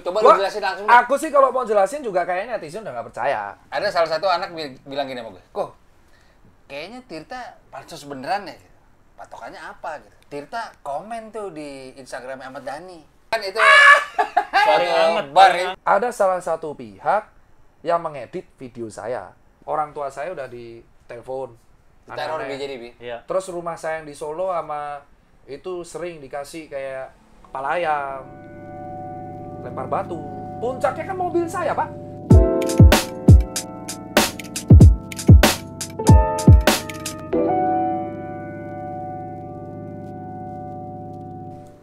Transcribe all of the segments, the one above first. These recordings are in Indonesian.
Coba gua, lu jelasin langsung. Deh. Aku sih kalau mau jelasin juga kayaknya netizen udah nggak percaya. Ada salah satu anak bilang gini sama gue, kok kayaknya Tirta palsu beneran ya? Patokannya apa gitu? Tirta komen tuh di Instagram Ahmad Dhani. Kan itu ah! suatu bar. Ya. Ada salah satu pihak yang mengedit video saya. Orang tua saya udah di telepon. Teror iya. Terus rumah saya yang di Solo sama itu sering dikasih kayak kepala ayam lempar batu. Puncaknya kan mobil saya, Pak.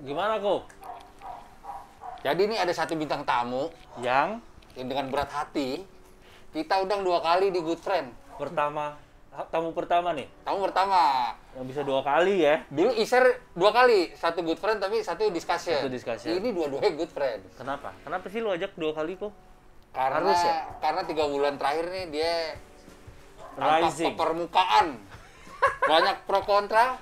Gimana, kok? Jadi ini ada satu bintang tamu yang, yang dengan berat hati kita undang dua kali di Good Friend, Pertama, tamu pertama nih? Tamu pertama. Yang bisa dua kali ya? Dulu Iser dua kali, satu good friend tapi satu discussion. Satu discussion. Ini dua-duanya good friend. Kenapa? Kenapa sih lu ajak dua kali kok? Karena Harus ya? karena tiga bulan terakhir nih dia rising permukaan. banyak pro kontra,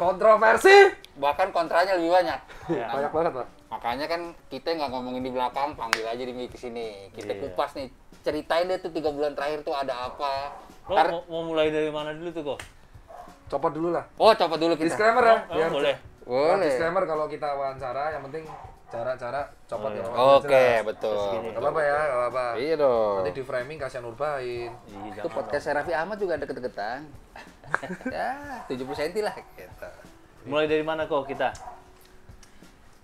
kontroversi, bahkan kontranya lebih banyak. Ya. Banyak banget pak. Makanya kan kita nggak ngomongin di belakang, panggil aja di sini. Kita yeah. kupas nih, ceritain deh tuh tiga bulan terakhir tuh ada apa, Lo Ar- mau, mulai dari mana dulu tuh kok? Copot dulu lah. Oh, copot dulu kita. Disclaimer ya. Oh, oh, boleh. Boleh. Nah, disclaimer kalau kita wawancara yang penting cara-cara copot oh, ya. Iya. Oke, okay, betul. Enggak apa-apa ya, enggak apa-apa. Iya dong. Nanti di framing kasihan Urbain. Oh, Itu podcast Raffi Ahmad juga deket-deketan. ya, 70 cm lah kita gitu. Mulai dari mana kok kita?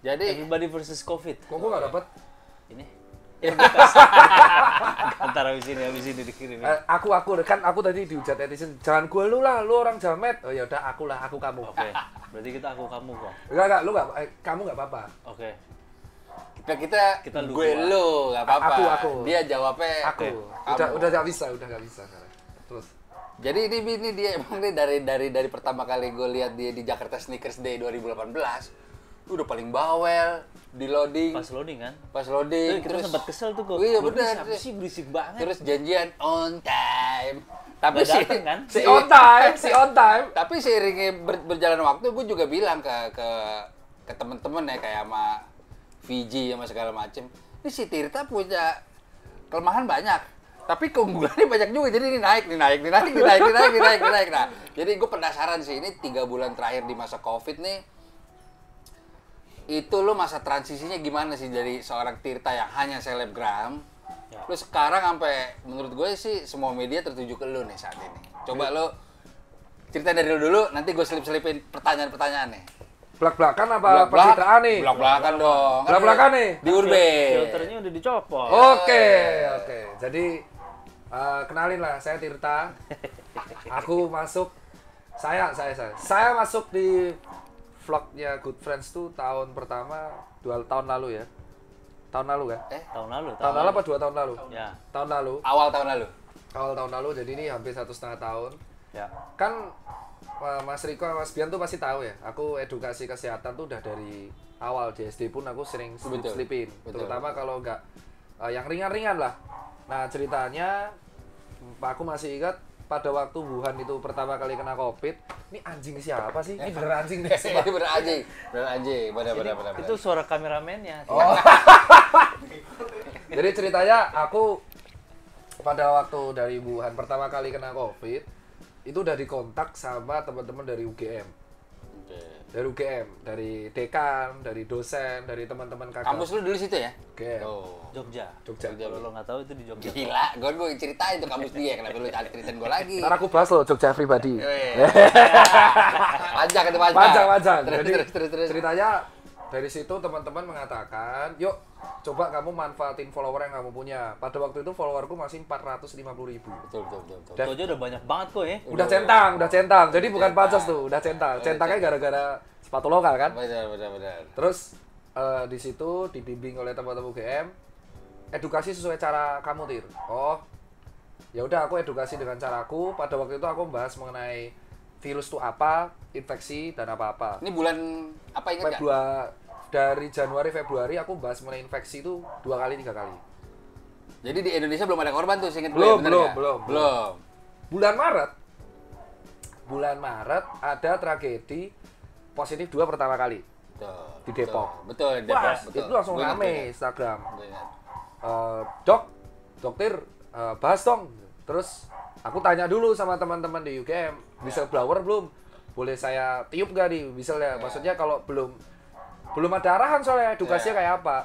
Jadi Everybody versus Covid. Kok gua enggak dapat? Ini. Ntar habis ini, habis ini dikirim. Eh, aku, aku, kan aku tadi dihujat netizen. Jangan gue lu lah, lu orang jamet. Oh ya udah, aku lah, aku kamu. Oke, okay. berarti kita aku kamu kok. Enggak, enggak, lu enggak, eh, kamu enggak apa-apa. Oke. Okay. Kita kita, kita lu gue lu enggak apa-apa. Aku, aku. Dia jawabnya aku. Okay. Udah, udah enggak bisa, udah enggak bisa sekarang. Terus jadi ini, ini dia emang nih dari dari dari pertama kali gue lihat dia di Jakarta Sneakers Day 2018 udah paling bawel di loading pas loading kan pas loading tuh, kita terus sempat kesel tuh kok iya benar sih berisik banget terus janjian on time tapi si, dateng, kan? si on time si on time tapi seiringnya ber, berjalan waktu gue juga bilang ke ke ke temen-temen ya kayak sama Fiji sama segala macem ini si Tirta punya kelemahan banyak tapi keunggulannya banyak juga jadi ini naik nih naik nih naik nih naik nih naik nih naik, naik, naik nah jadi gue penasaran sih ini tiga bulan terakhir di masa covid nih itu lo masa transisinya gimana sih dari seorang Tirta yang hanya selebgram ya. lo sekarang sampai menurut gue sih semua media tertuju ke lo nih saat ini coba ya. lo cerita dari lo dulu nanti gue selip-selipin pertanyaan-pertanyaan nih Belak-belakan apa Belak -belak, percintaan nih? Belak-belakan dong. Belak-belakan nih? Di Urbe. Filternya udah dicopot. Oke, eh. oke. Jadi, uh, kenalin lah, saya Tirta. Aku masuk, saya, saya, saya. Saya masuk di vlognya Good Friends tuh tahun pertama dua tahun lalu ya tahun lalu kan? Eh tahun lalu tahun, tahun lalu, lalu apa dua tahun lalu? Ya. Tahun lalu. Awal tahun lalu. Awal tahun lalu jadi ini hampir satu setengah tahun. Ya. Kan eh, Mas Riko Mas Bian tuh pasti tahu ya. Aku edukasi kesehatan tuh udah dari awal di SD pun aku sering sleep sleepin, terutama kalau nggak uh, yang ringan-ringan lah. Nah ceritanya aku masih ingat pada waktu Wuhan itu pertama kali kena COVID, ini anjing siapa sih? Ini bener anjing deh. ini bener anjing. Bener anjing. Bener, bener, bener, Itu suara kameramennya. ya. Oh. Iya. Jadi ceritanya aku pada waktu dari Wuhan pertama kali kena COVID, itu udah dikontak sama teman-teman dari UGM dari UGM, dari dekan, dari dosen, dari teman-teman kakak. Kampus lu dulu situ ya? UGM. Oh. Jogja. Jogja. Jogja. Kalau lo nggak tahu itu di Jogja. Gila, gue gue ceritain tuh kampus dia, kenapa lu cari ceritain gue lagi? Ntar aku bahas lo Jogja pribadi. Oh, iya. panjang itu panjang. Panjang panjang. Terus, Jadi, terus, terus, terus. ceritanya dari situ teman-teman mengatakan yuk coba kamu manfaatin follower yang kamu punya pada waktu itu followerku masih 450 ribu betul betul betul, betul. Dan, itu aja udah banyak banget kok ya udah, udah centang udah centang jadi centang. bukan pacos tuh udah centang centangnya gara-gara sepatu lokal kan benar benar benar terus uh, di situ dibimbing oleh teman-teman UGM edukasi sesuai cara kamu tir oh ya udah aku edukasi dengan caraku pada waktu itu aku membahas mengenai virus itu apa, infeksi dan apa-apa. Ini bulan apa ingat Februari dari Januari Februari aku bahas mulai infeksi itu dua kali tiga kali. Jadi di Indonesia belum ada korban tuh, singkat ya, belum, gue, belum, ya? belum, belum. Bulan Maret, bulan Maret ada tragedi positif dua pertama kali betul, di Depok. Betul, betul Depok. Wah, betul. itu langsung rame Instagram. Uh, dok, dokter uh, bahas dong. Terus aku tanya dulu sama teman-teman di UGM bisa yeah. blower belum boleh saya tiup gak nih? bisa ya yeah. maksudnya kalau belum belum ada arahan soalnya edukasinya yeah. kayak apa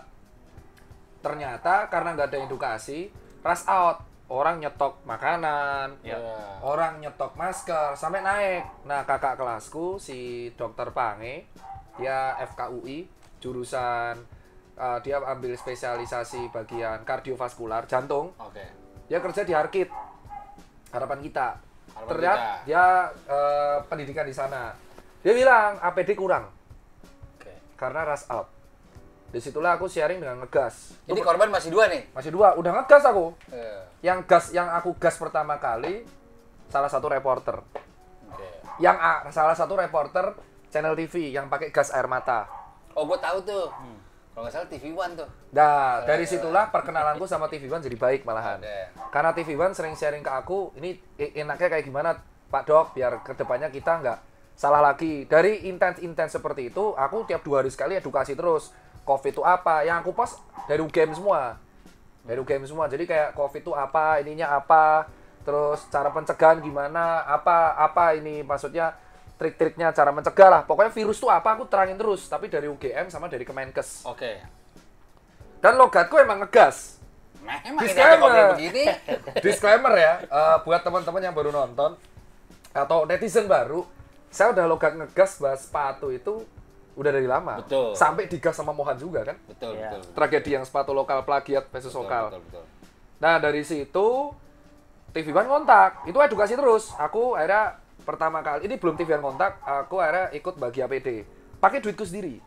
ternyata karena nggak ada edukasi rush out orang nyetok makanan yeah. orang nyetok masker sampai naik nah kakak kelasku si dokter Pange dia FKUI jurusan uh, dia ambil spesialisasi bagian kardiovaskular jantung okay. dia kerja di Harkit harapan kita. Harapan Terlihat kita. dia uh, pendidikan di sana. Dia bilang APD kurang. Okay. Karena ras out. Disitulah aku sharing dengan ngegas. Jadi Tuh, korban masih dua nih? Masih dua. Udah ngegas aku. Yeah. Yang gas, yang aku gas pertama kali, salah satu reporter. Okay. Yang salah satu reporter channel TV yang pakai gas air mata. Oh, gue tahu tuh. Hmm. Kalau nggak salah TV One tuh. Nah, dari situlah perkenalanku sama TV One jadi baik malahan. Iya. Karena TV One sering sharing ke aku, ini e, enaknya kayak gimana Pak Dok, biar kedepannya kita nggak salah lagi. Dari intens-intens seperti itu, aku tiap dua hari sekali edukasi terus. Covid itu apa? Yang aku pas dari game semua. Dari game semua. Jadi kayak Covid itu apa, ininya apa, terus cara pencegahan gimana, apa apa ini maksudnya trik-triknya cara mencegah lah pokoknya virus tuh apa aku terangin terus tapi dari UGM sama dari Kemenkes oke dan logatku emang ngegas nah, emang disclaimer begini. disclaimer ya uh, buat teman-teman yang baru nonton atau netizen baru saya udah logat ngegas bahas sepatu itu udah dari lama betul. sampai digas sama Mohan juga kan betul, iya. betul, tragedi yang sepatu lokal plagiat versus lokal betul, betul. nah dari situ TV One ngontak. itu edukasi terus aku akhirnya pertama kali ini belum TV kontak aku akhirnya ikut bagi APD pakai duitku sendiri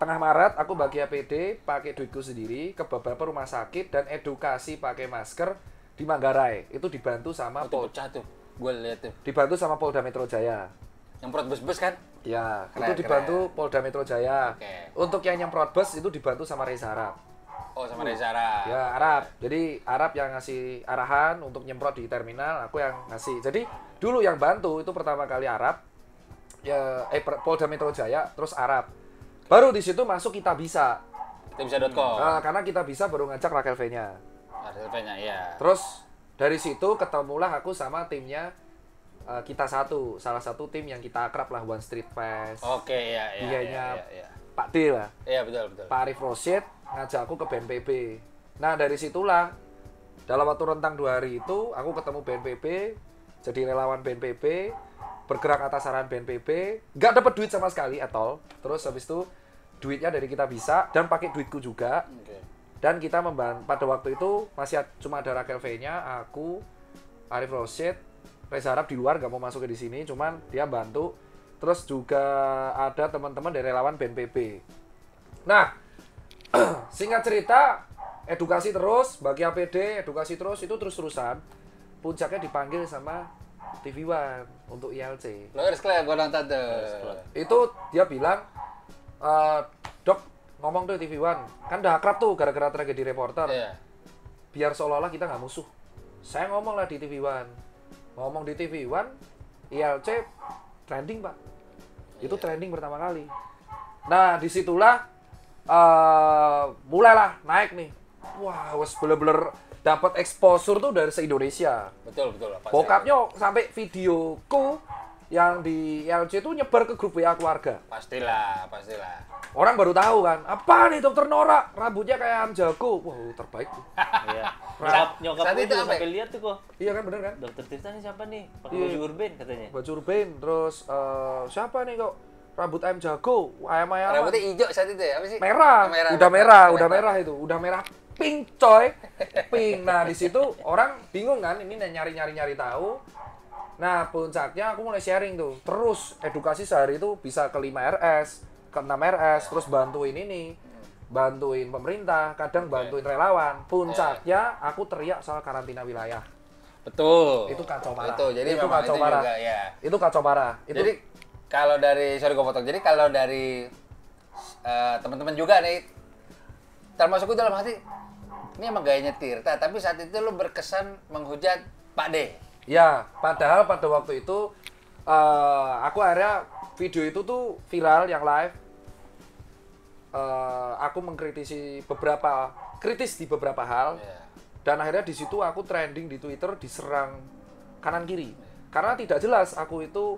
tengah Maret aku bagi APD pakai duitku sendiri ke beberapa rumah sakit dan edukasi pakai masker di Manggarai itu dibantu sama Pol pecah tuh gue lihat tuh dibantu sama Polda Metro Jaya nyemprot bus-bus kan ya keren, itu dibantu keren. Polda Metro Jaya okay. untuk yang nyemprot bus itu dibantu sama Reza Arab Oh sama iya. Reza Arab. Ya Arab. Jadi Arab yang ngasih arahan untuk nyemprot di terminal, aku yang ngasih. Jadi dulu yang bantu itu pertama kali Arab, ya eh Polda Metro Jaya, terus Arab. Baru di situ masuk kita bisa. Kita bisa.com. Nah, karena kita bisa baru ngajak Rakel V-nya. Ah, Rakel v ya. Iya. Terus dari situ ketemulah aku sama timnya uh, kita satu, salah satu tim yang kita akrab lah One Street Fest. Oke okay, iya. iya, Dianya, iya, iya, iya. Pak D lah. Iya betul betul. Pak Arif Rosyid ngajak aku ke BNPB. Nah dari situlah dalam waktu rentang dua hari itu aku ketemu BNPB, jadi relawan BNPB, bergerak atas saran BNPB, nggak dapat duit sama sekali atol. Terus habis itu duitnya dari kita bisa dan pakai duitku juga. Okay. Dan kita membantu pada waktu itu masih cuma ada Raquel V-nya, aku, Arif Rosyid, Reza Arab di luar nggak mau masuk ke di sini, cuman dia bantu terus juga ada teman-teman dari relawan BNPB. Nah, singkat cerita, edukasi terus bagi APD, edukasi terus itu terus-terusan. Puncaknya dipanggil sama TV One untuk ILC. Lalu sekolah gue tante. Itu dia bilang, e, dok ngomong tuh TV One, kan udah akrab tuh gara-gara tragedi reporter. Iya. Biar seolah-olah kita nggak musuh. Saya ngomong lah di TV One, ngomong di TV One, ILC trending pak itu trending pertama kali. Nah, disitulah uh, mulailah naik nih. Wah, wes bener-bener dapat exposure tuh dari se-Indonesia. Betul, betul. Bokapnya sampai videoku yang di LC itu nyebar ke grup WA keluarga. Pastilah, pastilah. Orang baru tahu kan, apa nih dokter Nora, rambutnya kayak Am Jago. Wah, wow, terbaik tuh. iya. Rap, nyokap Saat itu sampai lihat tuh kok. Iya kan bener kan? Dokter Tirta nih siapa nih? Pakai iya. baju urban katanya. Baju urban, terus uh, siapa nih kok? Rambut ayam jago, ayam ayam. Rambutnya hijau saat itu ya, apa sih? Merah, merah udah merah, merah, udah merah itu, udah merah pink coy, pink. Nah di situ orang bingung kan, ini nyari nyari nyari tahu, Nah, puncaknya aku mulai sharing tuh. Terus edukasi sehari itu bisa ke 5 RS, ke 6 RS, terus bantuin ini, bantuin pemerintah, kadang bantuin relawan. Puncaknya aku teriak soal karantina wilayah. Betul. Itu kacau parah. Itu jadi itu kacau parah. Itu, ya. itu kacau parah. Itu. Jadi kalau dari sorry gue potong. Jadi kalau dari uh, teman-teman juga nih termasuk gue dalam hati ini emang gayanya Tirta, tapi saat itu lu berkesan menghujat Pak D Ya, padahal pada waktu itu uh, aku akhirnya video itu tuh viral yang live. Uh, aku mengkritisi beberapa kritis di beberapa hal iya. dan akhirnya di situ aku trending di Twitter diserang kanan kiri karena tidak jelas aku itu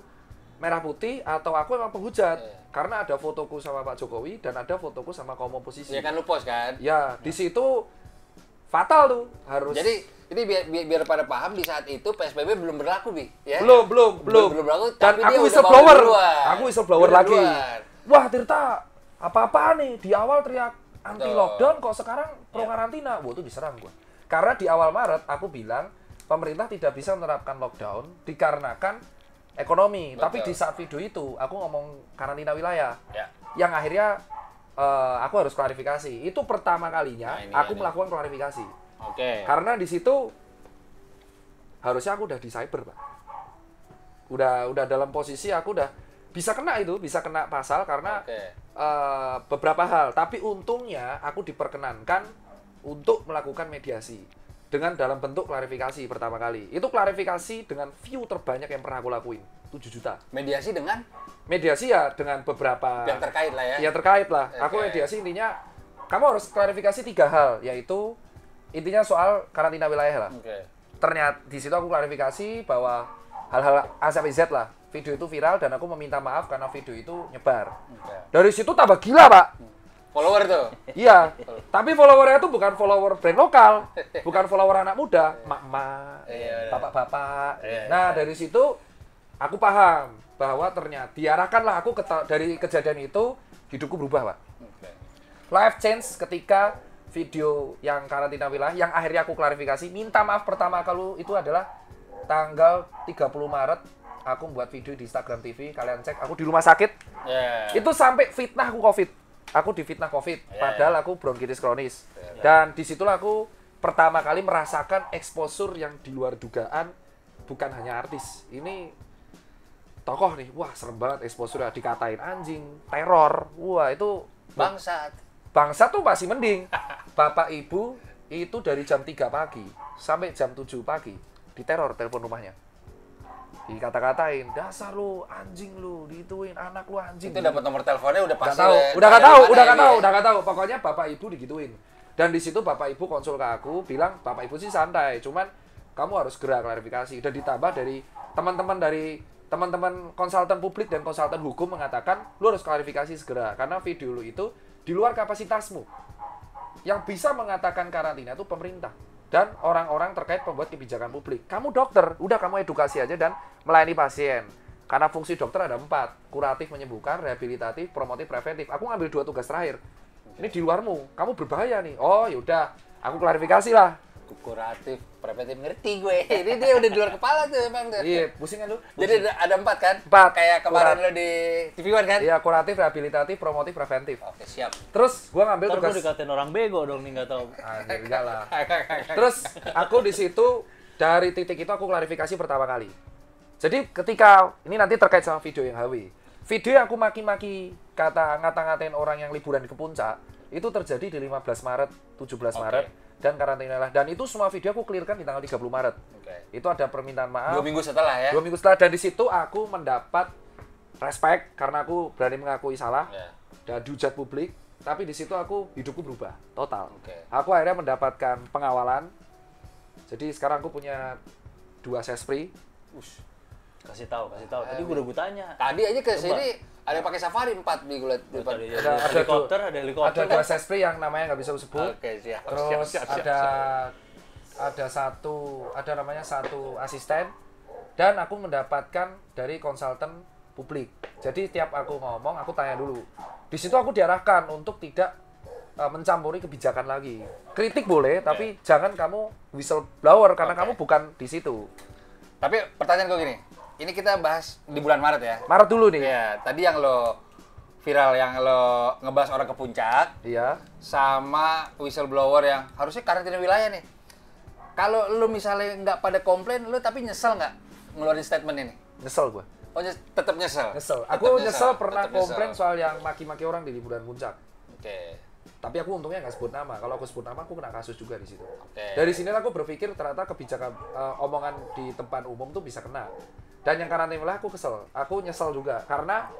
merah putih atau aku memang penghujat yeah. karena ada fotoku sama Pak Jokowi dan ada fotoku sama kaum oposisi. Ya kan lu kan? Ya, di situ fatal tuh harus. Jadi ini biar, biar, biar pada paham di saat itu PSBB belum berlaku, Bi. Ya? Belum, belum, belum. Belum berlaku, Dan tapi aku dia whistleblower. Aku whistleblower lagi. Luar. Wah, Tirta, apa-apa nih di awal teriak anti lockdown kok sekarang ya. pro karantina. Wah, itu diserang gua. Karena di awal Maret aku bilang pemerintah tidak bisa menerapkan lockdown dikarenakan ekonomi. Betul. Tapi di saat video itu aku ngomong karantina wilayah. Ya. Yang akhirnya uh, aku harus klarifikasi. Itu pertama kalinya nah, aku ini. melakukan klarifikasi Oke. Okay. Karena di situ harusnya aku udah di cyber, Pak. Udah udah dalam posisi aku udah bisa kena itu, bisa kena pasal karena okay. uh, eh, beberapa hal. Tapi untungnya aku diperkenankan untuk melakukan mediasi dengan dalam bentuk klarifikasi pertama kali. Itu klarifikasi dengan view terbanyak yang pernah aku lakuin, 7 juta. Mediasi dengan? Mediasi ya dengan beberapa yang terkait lah ya. Ya terkait lah. Okay. Aku mediasi intinya kamu harus klarifikasi tiga hal, yaitu intinya soal karantina wilayah lah. Okay. Ternyata di situ aku klarifikasi bahwa hal-hal A sampai Z lah. Video itu viral dan aku meminta maaf karena video itu nyebar. Okay. Dari situ tambah gila, Pak. Follower tuh. Iya. Tapi followernya tuh bukan follower brand lokal, bukan follower anak muda, mak-mak, iya, iya, iya. bapak-bapak. Nah, dari situ aku paham bahwa ternyata diarahkanlah aku ke, dari kejadian itu hidupku berubah, Pak. Life change ketika video yang karantina wilayah yang akhirnya aku klarifikasi minta maaf pertama kalau itu adalah tanggal 30 Maret aku buat video di Instagram TV kalian cek aku di rumah sakit yeah. itu sampai fitnah aku covid aku difitnah covid yeah. padahal aku bronkitis kronis yeah. dan disitulah aku pertama kali merasakan eksposur yang di luar dugaan bukan hanya artis ini tokoh nih wah serem banget exposure dikatain anjing teror wah itu bangsat bangsa tuh masih mending bapak ibu itu dari jam 3 pagi sampai jam 7 pagi diteror telepon rumahnya dikata-katain dasar lu anjing lu dituin anak lu anjing itu dapat nomor teleponnya udah pasti gak gitu tahu ya, udah gak tahu udah gak tahu udah gak tahu pokoknya bapak ibu digituin dan di situ bapak ibu konsul ke aku bilang bapak ibu sih santai cuman kamu harus gerak klarifikasi dan ditambah dari teman-teman dari teman-teman konsultan publik dan konsultan hukum mengatakan lu harus klarifikasi segera karena video lu itu di luar kapasitasmu yang bisa mengatakan karantina itu pemerintah dan orang-orang terkait pembuat kebijakan publik. Kamu dokter, udah kamu edukasi aja dan melayani pasien. Karena fungsi dokter ada empat, kuratif menyembuhkan, rehabilitatif, promotif, preventif. Aku ngambil dua tugas terakhir. Ini di luarmu, kamu berbahaya nih. Oh yaudah, aku klarifikasi lah kuratif, preventif ngerti gue. ini dia udah di luar kepala tuh emang tuh. Iya, pusing kan lu. Jadi ada, empat kan? Empat. Kayak kemarin lu di TV One kan? Iya, kuratif, rehabilitatif, promotif, preventif. Oke, siap. Terus gue ngambil Ntar tugas. Terus dikatain orang bego dong nih nggak tahu. ah enggak ya lah. Terus aku di situ dari titik itu aku klarifikasi pertama kali. Jadi ketika ini nanti terkait sama video yang Hawi. Video yang aku maki-maki kata ngata-ngatain orang yang liburan ke puncak, itu terjadi di 15 Maret, 17 okay. Maret dan karantina lah. Dan itu semua video aku clearkan di tanggal 30 Maret. Okay. Itu ada permintaan maaf. Dua minggu setelah ya. Dua minggu setelah dan di situ aku mendapat respect karena aku berani mengakui salah yeah. dan dihujat publik. Tapi di situ aku hidupku berubah total. Okay. Aku akhirnya mendapatkan pengawalan. Jadi sekarang aku punya dua sespri. Ush Kasih tahu, kasih tahu. Tadi gue udah gue tanya. Tadi aja ke sini ada pakai safari empat di gue liat Ada, helikopter, ada helikopter. Ada dua sespri yang namanya nggak bisa sebut. Oke, siap. Terus ada ada satu ada namanya satu asisten dan aku mendapatkan dari konsultan publik. Jadi tiap aku ngomong aku tanya dulu. Di situ aku diarahkan untuk tidak eh, mencampuri kebijakan lagi. Kritik boleh, tapi jangan kamu whistleblower karena kamu bukan di situ. Tapi pertanyaan gue gini, ini kita bahas di bulan Maret ya. Maret dulu nih. Iya, tadi yang lo viral yang lo ngebahas orang ke puncak. Iya. Sama whistleblower yang harusnya karantina wilayah nih. Kalau lo misalnya nggak pada komplain, lo tapi nyesel nggak ngeluarin statement ini? Nyesel gue. Oh, nyes tetap nyesel. Nyesel. Aku nyesel, nyesel pernah tetep komplain soal yang maki-maki orang di liburan puncak. Oke. Okay. Tapi aku untungnya nggak sebut nama. Kalau aku sebut nama, aku kena kasus juga di situ. Okay. Dari sini aku berpikir ternyata kebijakan uh, omongan di tempat umum tuh bisa kena dan yang karena Naimlah aku kesel aku nyesel juga karena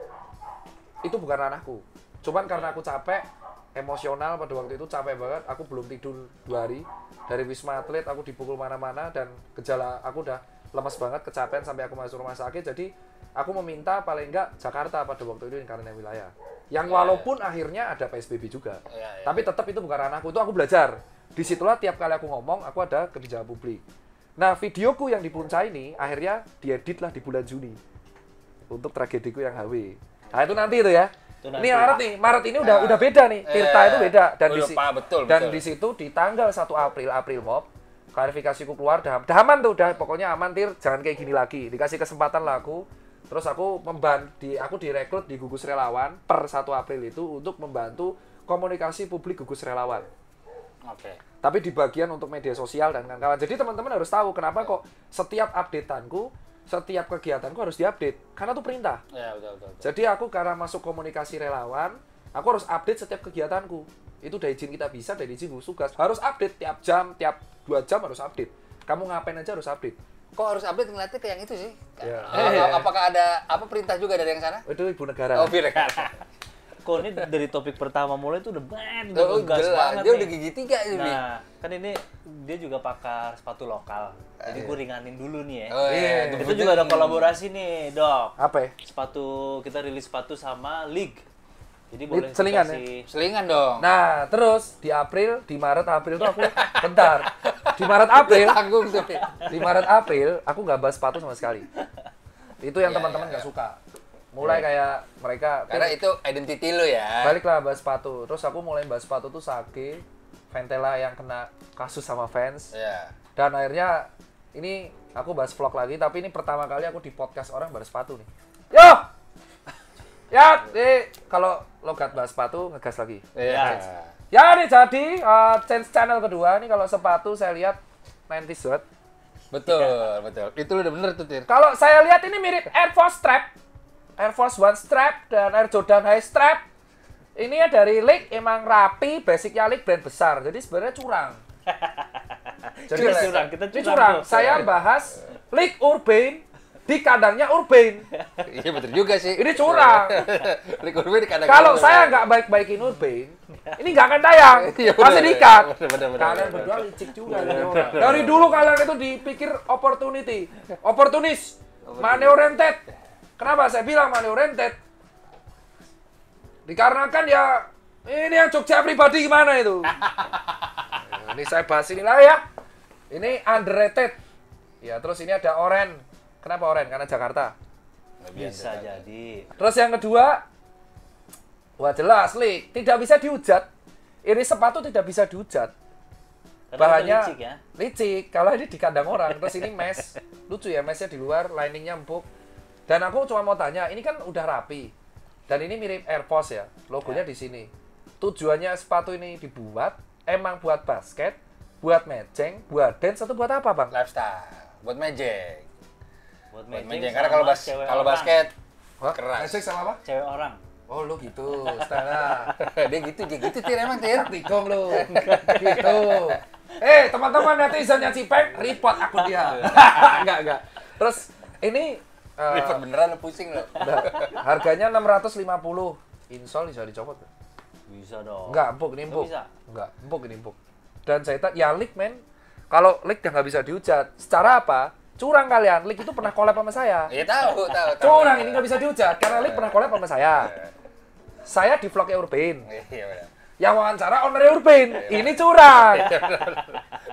itu bukan anakku. cuman karena aku capek emosional pada waktu itu capek banget aku belum tidur dua hari dari wisma atlet aku dipukul mana-mana dan gejala aku udah lemas banget kecapean sampai aku masuk rumah sakit jadi aku meminta paling enggak Jakarta pada waktu itu karena wilayah yang iya, iya. walaupun yeah. akhirnya ada PSBB juga yeah, yeah. tapi tetap itu bukan anakku. itu aku belajar disitulah tiap kali aku ngomong aku ada kebijakan publik Nah, videoku yang di Punca ini akhirnya diedit lah di bulan Juni untuk tragediku yang HW. Nah, itu nanti itu ya. Itu nanti. Ini Maret nih, Maret ini udah eh, udah beda nih. Eh, Tirta eh, itu beda dan di betul, betul. dan di situ di tanggal 1 April April Mob klarifikasiku keluar dah daman tuh udah pokoknya aman tir jangan kayak gini lagi dikasih kesempatan lah aku terus aku membantu di aku direkrut di gugus relawan per 1 April itu untuk membantu komunikasi publik gugus relawan oke okay tapi di bagian untuk media sosial dan kawan-kawan. Jadi teman-teman harus tahu kenapa kok setiap updateanku, setiap kegiatanku harus diupdate karena itu perintah. Ya, betul, betul, betul. Jadi aku karena masuk komunikasi relawan, aku harus update setiap kegiatanku. Itu dari izin kita bisa, dari izin khusus tugas harus update tiap jam, tiap dua jam harus update. Kamu ngapain aja harus update. Kok harus update ngeliatnya ke yang itu sih? Ya. Eh, apakah ada apa perintah juga dari yang sana? Itu ibu negara. Oh, ibu negara. ini dari topik pertama mulai itu udah banget oh, udah oh, gas banget dia nih. udah gigi tiga ini. Nah, kan ini dia juga pakar sepatu lokal. jadi iya. gue ringanin dulu nih ya. Oh, iya. Itu juga ada kolaborasi nih, Dok. Apa ya? Sepatu kita rilis sepatu sama League. Jadi boleh selingan ya? dikasih... ya? Selingan dong. Nah, terus di April, di Maret, April tuh aku bentar. Di Maret April, di Maret April aku nggak bahas sepatu sama sekali. Itu yang iya, teman-teman ya, nggak ya. gak suka mulai yeah. kayak mereka karena itu identity lu ya baliklah bahas sepatu terus aku mulai bahas sepatu tuh sakit Ventela yang kena kasus sama fans yeah. dan akhirnya ini aku bahas vlog lagi tapi ini pertama kali aku di podcast orang bahas sepatu nih yo ya deh kalau logat bahas sepatu ngegas lagi yeah. Ya. ya ini jadi uh, channel kedua nih kalau sepatu saya lihat 90s Betul, ya. betul. Itu udah bener tuh, Tir. Kalau saya lihat ini mirip Air Force Trap. Air Force One strap dan Air Jordan High strap. Ini ya dari Lik emang rapi, basicnya Lik brand besar. Jadi sebenarnya curang. Jadi kita curang, kita curang. curang. Saya iya. bahas Lik Urban di kandangnya Urban. Iya betul juga sih. Ini curang. Leak Urban di kandang. Kalau saya nggak baik-baikin Urban, ini nggak akan tayang. Pasti iya, diikat. Kalian berdua licik juga. Dari dulu kalian itu dipikir opportunity, oportunis, money oriented. Kenapa saya bilang money oriented? Dikarenakan ya ini yang Jogja pribadi gimana itu? ini saya bahas inilah ya. Ini underrated. Ya, terus ini ada oren. Kenapa oren? Karena Jakarta. bisa kan? jadi. Terus yang kedua, wah jelas, Li, tidak bisa dihujat. Ini sepatu tidak bisa dihujat. Bahannya licik, ya? licik. Kalau ini di kandang orang, terus ini mesh. Lucu ya, meshnya di luar, liningnya empuk dan aku cuma mau tanya, ini kan udah rapi. Dan ini mirip Air Force ya, logonya ya. di sini. Tujuannya sepatu ini dibuat emang buat basket, buat mejeng, buat dance atau buat apa, Bang? Lifestyle. Buat mejeng. Buat mejeng. Karena kalau bas kalau basket Hah? keras. Mejeng sama apa? Cewek orang. Oh lu gitu, setengah. dia gitu, dia gitu, Tir. Emang, Tir? Tikung lu. gitu. Eh, hey, teman-teman netizen yang cipeng, report aku dia. enggak, enggak. Terus, ini Uh, eh, Lipat beneran pusing loh. Harganya 650. Insol bisa dicopot. Bisa dong. Enggak, empuk ini empuk. Enggak, empuk ini empuk. Dan saya tak ya leak men. Kalau leak udah nggak bisa dihujat. Secara apa? Curang kalian, leak itu pernah collab sama saya. Iya tahu, tahu, tahu. Curang ini nggak bisa dihujat karena leak pernah collab sama saya. saya di vlog Urban. Iya, yang ya wawancara owner Urban. Iya, ini curang. Iya,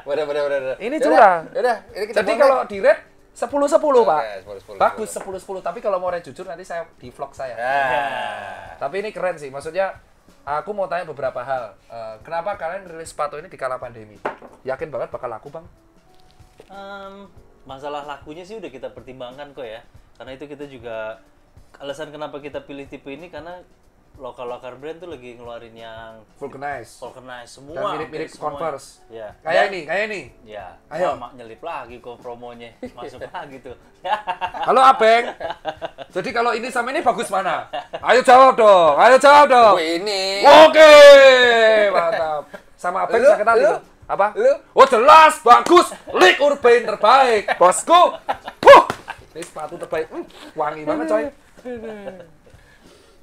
bener, bener, bener. Ini curang. Yaudah, yaudah, kita Jadi kalau di red sepuluh sepuluh pak. Bagus sepuluh sepuluh. Tapi kalau mau jujur nanti saya di vlog saya. Ya. ya. Tapi ini keren sih. Maksudnya aku mau tanya beberapa hal. Eh, kenapa kalian rilis sepatu ini di kala pandemi? Yakin banget bakal laku bang? Um, masalah lakunya sih udah kita pertimbangkan kok ya. Karena itu kita juga alasan kenapa kita pilih tipe ini karena lokal lokal brand tuh lagi ngeluarin yang vulcanize vulcanize semua iya. Dan mirip mirip converse ya kayak ini, kayak ini, ya ayo mak nyelip lagi kok promonya masuk lagi tuh halo abeng jadi kalau ini sama ini bagus mana ayo jawab dong ayo jawab dong ini oke mantap sama abeng saya kenal lu? Gitu. apa lu? oh jelas bagus lik urbain terbaik bosku Puh. ini sepatu terbaik hmm, wangi banget coy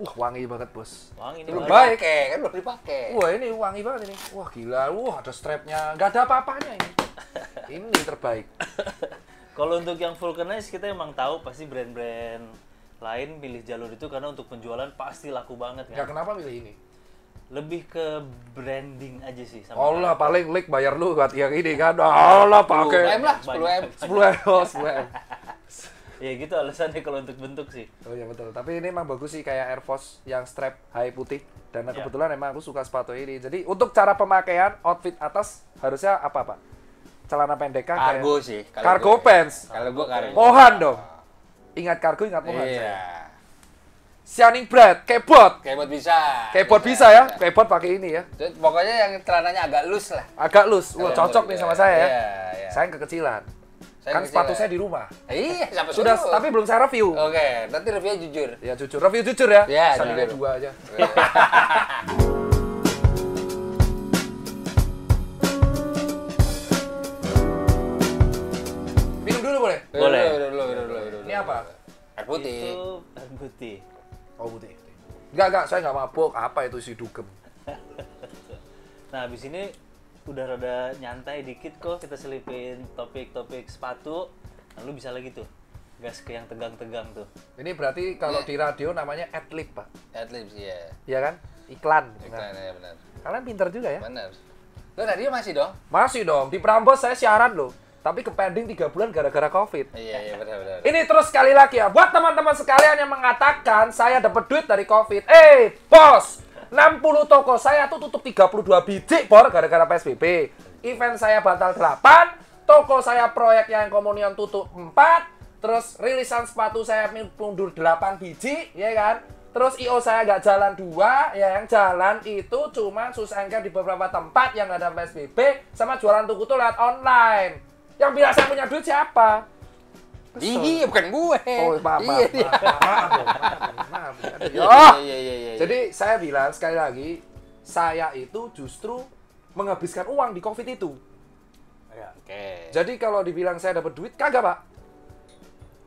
Wah, wangi banget, Bos. Wangi ini. Belum baik, eh, kan belum dipakai. Wah, ini wangi banget ini. Wah, gila. Wah, ada strapnya. Gak ada apa-apanya ini. ini terbaik. Kalau untuk yang vulcanized kita emang tahu pasti brand-brand lain pilih jalur itu karena untuk penjualan pasti laku banget kan. Ya, kenapa pilih ini? Lebih ke branding aja sih sama Allah paling like bayar lu buat yang ini kan. Allah iya. pakai. 10M lah, 10M. 10M, 10M. 10M. ya gitu alasannya kalau untuk bentuk sih oh ya betul tapi ini emang bagus sih kayak Air Force yang strap high putih dan ya. kebetulan emang aku suka sepatu ini jadi untuk cara pemakaian outfit atas harusnya apa pak celana pendek kan kargo kayak... sih kalau kargo gue, pants kalau gue kargo mohan dong ingat kargo ingat pohon. iya. Shining Bread, keyboard. Keyboard bisa. Keyboard bisa, bisa ya, bisa. keyboard pakai ini ya. Pokoknya yang celananya agak loose lah. Agak loose, wah cocok nih sama saya ya. ya. ya. Saya yang kekecilan. Kan saya kan sepatu saya di rumah. Iya, Sudah, Dulu. tapi belum saya review. Oke, okay, nanti reviewnya jujur. Ya, jujur. Review jujur ya. Iya, Sambil dua aja. Minum dulu boleh? Boleh. Dulu, dulu, dulu, dulu, dulu. Ini apa? Air putih. Itu air putih. Oh, putih. Enggak, enggak. Saya enggak mabuk. Apa itu si dugem? nah, habis ini udah rada nyantai dikit kok kita selipin topik-topik sepatu lalu nah, bisa lagi tuh gas ke yang tegang-tegang tuh ini berarti kalau yeah. di radio namanya adlib pak adlib iya ya iya kan iklan iklan ya benar kalian pinter juga ya benar lu radio masih dong masih dong di Prambos saya siaran loh tapi ke pending tiga bulan gara-gara covid iya iya benar benar ini terus sekali lagi ya buat teman-teman sekalian yang mengatakan saya dapat duit dari covid eh bos 60 toko saya tuh tutup 32 biji por gara-gara PSBB. Event saya batal 8, toko saya proyek yang komunian tutup 4, terus rilisan sepatu saya mundur 8 biji, ya kan? Terus IO saya nggak jalan dua, ya yang jalan itu cuma sus engker di beberapa tempat yang nggak ada PSBB sama jualan tuku tuh lewat online. Yang biasa punya duit siapa? Iya, bukan gue. Oh, maaf, maaf, iya. maaf, maaf, maaf, oh. iya, iya, Jadi saya bilang sekali lagi, saya itu justru menghabiskan uang di COVID itu. Ya. Oke. Okay. Jadi kalau dibilang saya dapat duit, kagak pak.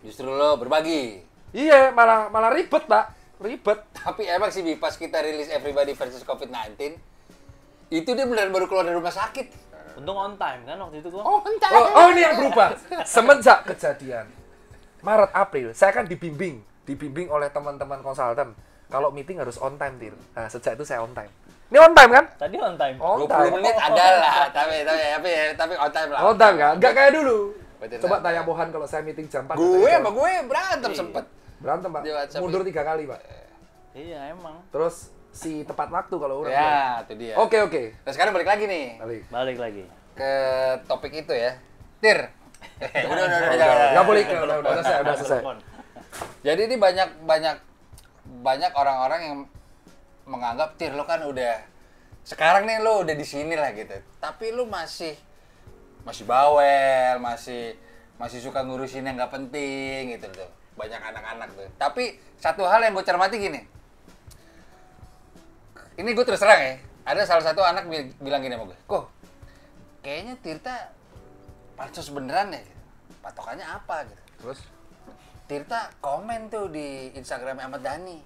Justru lo berbagi. Iya, malah malah ribet pak, ribet. Tapi emang sih, pas kita rilis Everybody versus COVID-19, itu dia benar baru keluar dari rumah sakit Untung on time kan waktu itu gua. Oh, on time. Oh, oh ini yang berubah. Semenjak kejadian Maret April, saya kan dibimbing, dibimbing oleh teman-teman konsultan. Kalau meeting harus on time, Tir. Nah, sejak itu saya on time. Ini on time kan? Tadi on time. On 20 time. menit oh, ada lah, tapi tapi tapi tapi on time lah. On time kan? Enggak kayak dulu. Betul Coba tanya Bohan kalau saya meeting jam 4. Gue sama gue berantem iya. sempet. Berantem, Pak. Mundur tiga kali, Pak. Iya, emang. Terus si tepat waktu kalau orang. Ya, itu dia. Oke, oke. Nah, sekarang balik lagi nih. Balik. Balik lagi. Ke topik itu ya. Tir. udah, udah, udah, Enggak boleh, udah, udah selesai, udah selesai. Jadi ini banyak banyak banyak orang-orang yang menganggap Tir lo kan udah sekarang nih lo udah di sini lah gitu. Tapi lo masih masih bawel, masih masih suka ngurusin yang nggak penting gitu tuh. Banyak anak-anak tuh. Tapi satu hal yang gue cermati gini, ini gue terus terang ya ada salah satu anak bilang gini sama gue kok kayaknya Tirta pansos beneran ya patokannya apa gitu terus Tirta komen tuh di Instagram Ahmad Dhani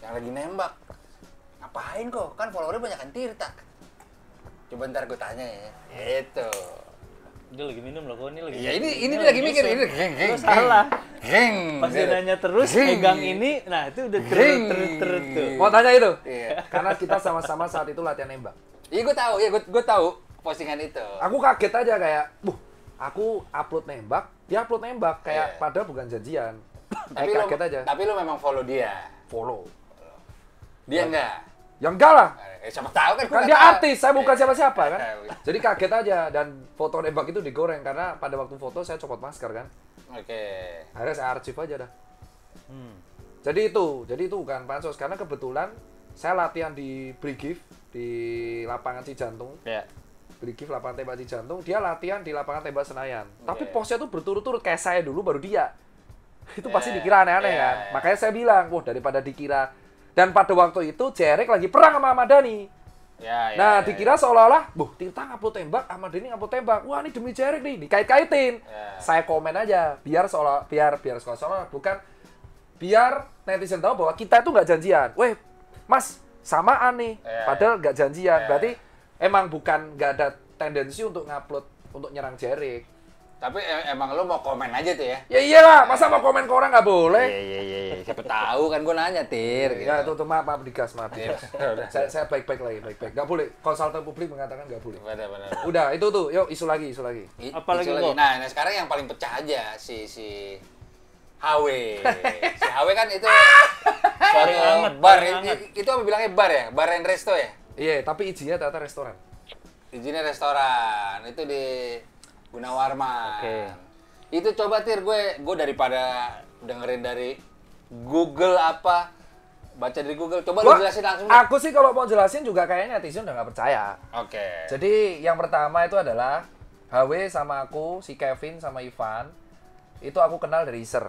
yang lagi nembak ngapain kok kan followernya banyak kan Tirta coba ntar gue tanya ya itu dia lagi minum loh, kok ini lagi. Ya ini ini dia, lagi mikir ini geng geng. salah. Geng. masih dia nanya terus pegang ini, nah itu udah terus terus terus tuh. Mau tanya itu? Iya. Karena kita sama-sama saat itu latihan nembak. Iya gue tahu, iya gue gue tahu postingan itu. Aku kaget aja kayak, buh, aku upload nembak, dia upload nembak kayak yeah. padahal bukan janjian. tapi kaget lo, aja. Tapi lu memang follow dia. Follow. Dia enggak. Ya enggak lah. Eh, eh, siapa tahu kan. Kan dia tahu. artis, saya bukan siapa-siapa kan. Iya, iya. Jadi kaget aja dan foto nembak itu digoreng karena pada waktu foto saya copot masker kan. Oke. Okay. Akhirnya saya arsip aja dah. Hmm. Jadi itu, jadi itu bukan pansos karena kebetulan saya latihan di Brigif di lapangan Cijantung. Iya. Yeah. Brigif lapangan tembak jantung. dia latihan di lapangan tembak Senayan. Okay. Tapi posnya tuh berturut-turut kayak saya dulu baru dia. Itu yeah. pasti ya, dikira aneh-aneh yeah, kan. Yeah. Makanya saya bilang, wah daripada dikira dan pada waktu itu Jerek lagi perang sama Ahmad Dhani. Ya, ya, nah, ya, dikira ya. seolah-olah, "Buh, Tirta ngaplo tembak, Ahmad Dhani ngaplo tembak. Wah, ini demi Jerek nih, dikait-kaitin." Ya. Saya komen aja, biar seolah biar biar seolah-olah bukan biar netizen tahu bahwa kita itu nggak janjian. Weh, Mas, sama nih. Ya, ya, Padahal nggak janjian. Ya. Berarti ya. emang bukan nggak ada tendensi untuk ngupload untuk nyerang Jerek. Tapi e, emang lu mau komen aja tuh ya? Ya iyalah, masa mau komen ke orang nggak boleh? Iya iya iya, iya. siapa tahu kan gue nanya tir. Ya tuh tuh maaf maaf digas maaf. Iya. Ya, saya saya baik baik lagi baik baik. Gak boleh konsultan publik mengatakan nggak boleh. Benar benar. Udah itu tuh, yuk isu lagi isu lagi. I, Apalagi isu lagi. Nah, nah sekarang yang paling pecah aja si si HW. Si HW kan itu suatu bar. Itu apa bilangnya bar ya? Bar and resto ya? Iya, tapi izinnya ternyata restoran. Izinnya restoran. Itu di Gunawarman. Oke. Okay. Itu coba tir gue gue daripada dengerin dari Google apa baca dari Google. Coba gua, lu jelasin langsung. Aku sih kalau mau jelasin juga kayaknya netizen udah nggak percaya. Oke. Okay. Jadi yang pertama itu adalah HW sama aku, si Kevin sama Ivan, itu aku kenal dari Iser.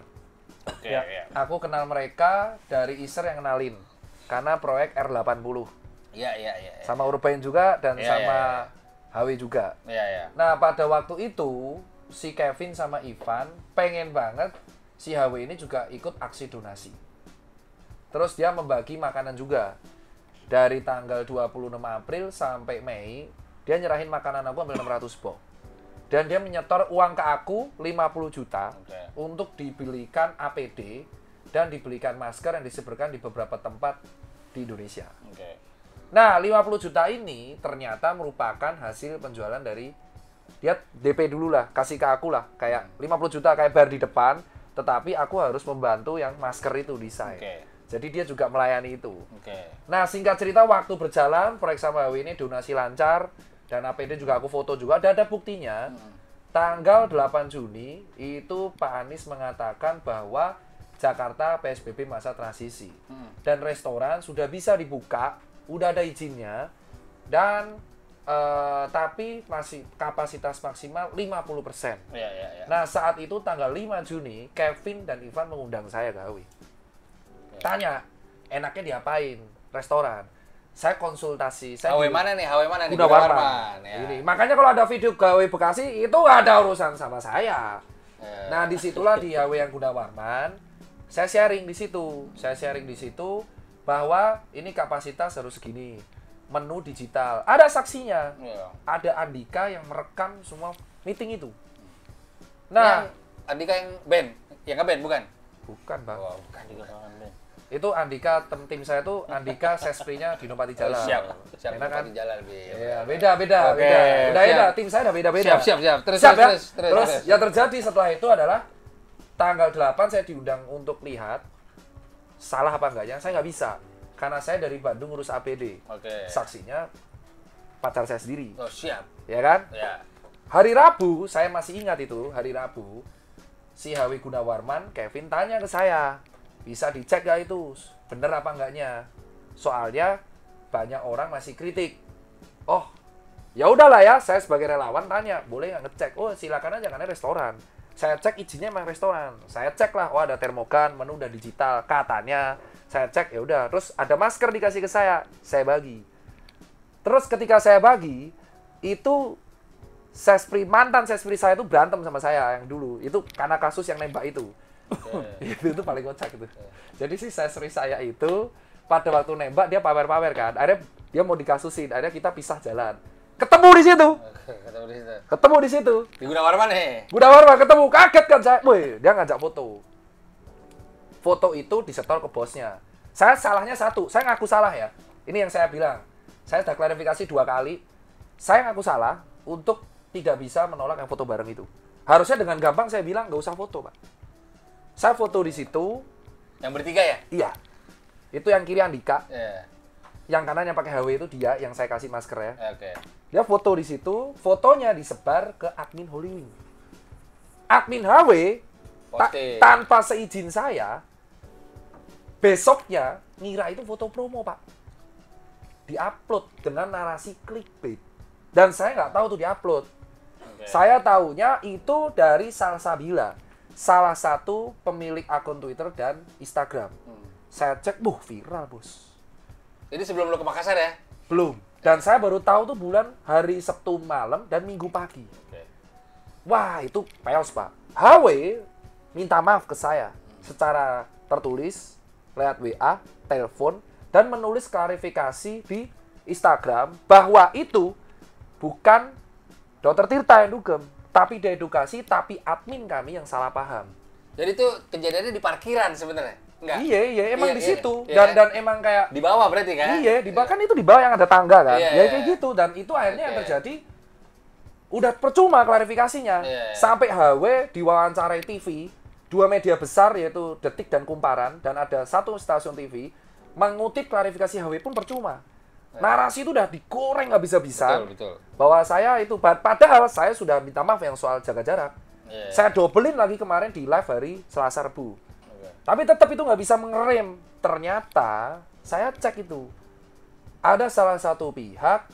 Okay, ya. iya. Aku kenal mereka dari Iser yang kenalin, karena proyek R80. Iya, ya iya, Sama Urbain juga dan iya, sama iya, HW juga. Iya, iya. Nah, pada waktu itu si Kevin sama Ivan pengen banget si HW ini juga ikut aksi donasi. Terus dia membagi makanan juga. Dari tanggal 26 April sampai Mei, dia nyerahin makanan aku ambil 600 box. Dan dia menyetor uang ke aku 50 juta okay. untuk dibelikan APD dan dibelikan masker yang disebarkan di beberapa tempat di Indonesia. Okay. Nah, 50 juta ini ternyata merupakan hasil penjualan dari dia DP dulu lah, kasih ke aku lah, kayak 50 hmm. juta kayak bar di depan, tetapi aku harus membantu yang masker itu desain. Okay. Jadi dia juga melayani itu. Okay. Nah, singkat cerita waktu berjalan, proyek sama ini donasi lancar dan APD juga aku foto juga, ada ada buktinya. Hmm. Tanggal 8 Juni itu Pak Anies mengatakan bahwa Jakarta PSBB masa transisi hmm. dan restoran sudah bisa dibuka udah ada izinnya dan uh, tapi masih kapasitas maksimal 50%. Ya, ya, ya. Nah, saat itu tanggal 5 Juni, Kevin dan Ivan mengundang saya Gawi. Ya. Tanya, enaknya diapain? Restoran. Saya konsultasi. Saya HW mana nih? HW mana nih? Udah Warman. Ya. Ini. Makanya kalau ada video Gawi Bekasi itu ada urusan sama saya. Iya. Nah, disitulah di HW yang Gunawarman. Saya sharing di situ. Saya sharing di situ bahwa ini kapasitas harus gini menu digital ada saksinya yeah. ada Andika yang merekam semua meeting itu nah yang Andika yang band yang band bukan bukan bang wow, bukan juga band itu Andika tem tim saya tuh Andika sespinya di Nopati Jalan. Oh, siap, siap Enak kan? Jalan Iya, beda beda okay, beda. Beda beda, tim saya udah beda beda. Siap siap siap. Terus siap, terus, ya? terus, terus, terus, terus, yang terjadi setelah itu adalah tanggal 8 saya diundang untuk lihat salah apa enggaknya saya nggak bisa karena saya dari Bandung ngurus APD okay. saksinya pacar saya sendiri oh siap ya kan ya. hari Rabu saya masih ingat itu hari Rabu si Hawi Gunawarman Kevin tanya ke saya bisa dicek gak itu bener apa enggaknya soalnya banyak orang masih kritik oh ya udahlah ya saya sebagai relawan tanya boleh nggak ngecek oh silakan aja karena restoran saya cek izinnya emang restoran saya cek lah oh ada termokan menu udah digital katanya saya cek ya udah terus ada masker dikasih ke saya saya bagi terus ketika saya bagi itu sespri mantan sespri saya itu berantem sama saya yang dulu itu karena kasus yang nembak itu yeah. itu itu paling kocak itu yeah. jadi sih sespri saya itu pada waktu nembak dia pamer-pamer kan akhirnya dia mau dikasusin akhirnya kita pisah jalan Ketemu di situ. Ketemu di situ. Ketemu di situ. Di Gunawarman nih. Warman ketemu kaget kan saya. Woi, dia ngajak foto. Foto itu disetor ke bosnya. Saya salahnya satu, saya ngaku salah ya. Ini yang saya bilang. Saya sudah klarifikasi dua kali. Saya ngaku salah untuk tidak bisa menolak yang foto bareng itu. Harusnya dengan gampang saya bilang nggak usah foto, Pak. Saya foto di situ. Yang bertiga ya? Iya. Itu yang kiri Andika. Yeah. Yang yang pakai HW itu dia yang saya kasih masker ya. Oke. Okay. Dia foto di situ, fotonya disebar ke admin Hollywood. Admin HW ta tanpa seizin saya besoknya ngira itu foto promo, Pak. Diupload dengan narasi clickbait. Dan saya nggak tahu tuh diupload. Okay. Saya tahunya itu dari Salsabila, salah satu pemilik akun Twitter dan Instagram. Hmm. Saya cek, buh viral bos. Ini sebelum lo ke Makassar ya? Belum. Dan saya baru tahu tuh bulan hari Sabtu malam dan Minggu pagi. Wah, itu peos, Pak. HW minta maaf ke saya secara tertulis lewat WA, telepon, dan menulis klarifikasi di Instagram bahwa itu bukan Dokter Tirta yang dugem, tapi diedukasi, tapi admin kami yang salah paham. Jadi itu kejadiannya di parkiran sebenarnya? Enggak. Iya, iya, emang iya, di iya. situ. Iya, dan iya. dan emang kayak di bawah berarti kan? Iya, di bahkan iya. itu di bawah yang ada tangga kan. Iya, ya iya, kayak iya. gitu dan itu akhirnya okay. yang terjadi udah percuma klarifikasinya. Iya, Sampai HW diwawancarai TV, dua media besar yaitu Detik dan Kumparan dan ada satu stasiun TV mengutip klarifikasi HW pun percuma. Narasi itu udah digoreng nggak bisa-bisa. Bahwa saya itu padahal saya sudah minta maaf yang soal jaga jarak. Yeah. Saya dobelin lagi kemarin di live hari Selasa Rebu tapi tetap itu nggak bisa mengerem. Ternyata saya cek itu. Ada salah satu pihak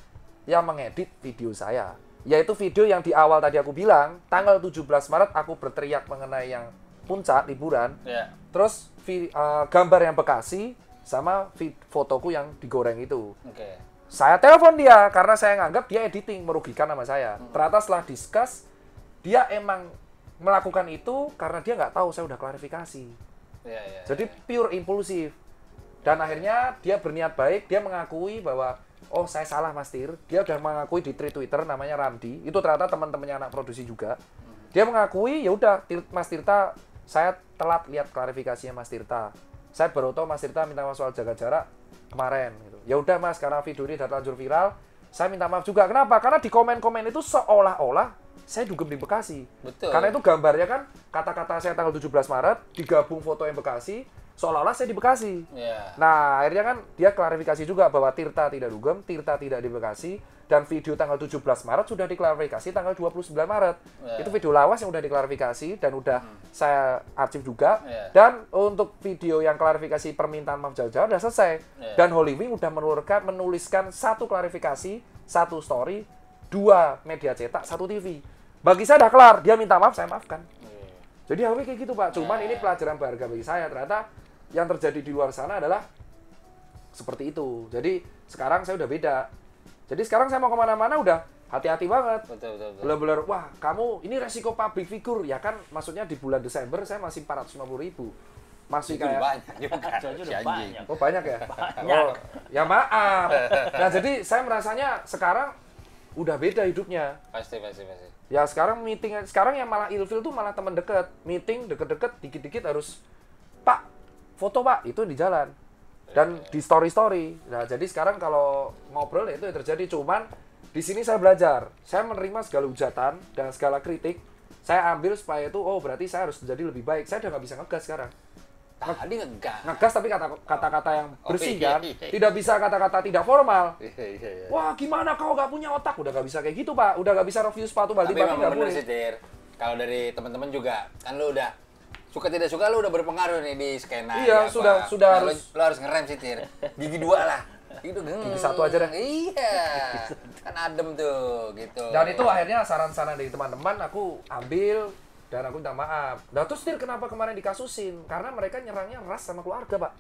yang mengedit video saya. Yaitu video yang di awal tadi aku bilang, tanggal 17 Maret aku berteriak mengenai yang puncak liburan. Yeah. Terus vi, uh, gambar yang Bekasi sama fotoku yang digoreng itu. Okay. Saya telepon dia karena saya nganggap dia editing merugikan nama saya. Hmm. Ternyata setelah discuss dia emang melakukan itu karena dia nggak tahu saya udah klarifikasi. Ya, Jadi iya. pure impulsif. Dan akhirnya dia berniat baik, dia mengakui bahwa oh saya salah Mas Tir. Dia udah mengakui di Twitter namanya Ramdi. Itu ternyata teman-temannya anak produksi juga. Hmm. Dia mengakui ya udah Mas Tirta saya telat lihat klarifikasinya Mas Tirta. Saya baru tahu Mas Tirta minta maaf soal jaga jarak kemarin gitu. Ya udah Mas karena video ini udah terlanjur viral, saya minta maaf juga. Kenapa? Karena di komen-komen itu seolah-olah saya dugem di Bekasi. Betul. Karena itu gambarnya kan kata-kata saya tanggal 17 Maret digabung foto yang Bekasi, seolah-olah saya di Bekasi. Yeah. Nah, akhirnya kan dia klarifikasi juga bahwa Tirta tidak dugem, Tirta tidak di Bekasi, dan video tanggal 17 Maret sudah diklarifikasi tanggal 29 Maret. Yeah. Itu video lawas yang sudah diklarifikasi dan sudah hmm. saya arsip juga. Yeah. Dan untuk video yang klarifikasi permintaan maaf jauh-jauh sudah selesai. Yeah. Dan Holy Wing udah menuliskan satu klarifikasi, satu story, dua media cetak, satu TV. Bagi saya dah kelar, dia minta maaf, saya maafkan. Iya. Jadi HP kayak gitu Pak. Cuman ini pelajaran berharga bagi saya. Ternyata yang terjadi di luar sana adalah seperti itu. Jadi sekarang saya udah beda. Jadi sekarang saya mau kemana-mana udah hati-hati banget. Betul, betul, wah kamu ini resiko public figure ya kan? Maksudnya di bulan Desember saya masih 450 ribu masih kayak banyak banyak. Oh banyak ya. Banyak. Oh, ya maaf. Nah jadi saya merasanya sekarang udah beda hidupnya. Pasti, pasti, pasti. Ya sekarang meeting, sekarang yang malah ilfil tuh malah teman deket meeting deket-deket, dikit-dikit harus Pak foto Pak itu di jalan dan yeah. di story story. Nah jadi sekarang kalau ngobrol ya itu yang terjadi cuman di sini saya belajar, saya menerima segala hujatan dan segala kritik, saya ambil supaya itu oh berarti saya harus menjadi lebih baik. Saya udah nggak bisa ngegas sekarang. Tadi ngegas. Ngegas tapi kata-kata yang oh, bersih okay. Iya, kan. Iya, iya. Tidak bisa kata-kata tidak formal. Wah gimana kau gak punya otak? Udah gak bisa kayak gitu pak. Udah gak bisa review sepatu balik tapi gak boleh. sih Tir. Kalau dari teman-teman juga kan lu udah suka tidak suka lu udah berpengaruh nih di skena. Iya ya, sudah apa. sudah nah, harus. Lu, lu harus ngerem sih Tir. Gigi dua lah itu geng. Gigi satu aja deh. Iya. kan adem tuh gitu. Dan itu akhirnya saran-saran dari teman-teman aku ambil dan aku minta maaf. Nah terus Dir kenapa kemarin dikasusin? Karena mereka nyerangnya ras sama keluarga pak.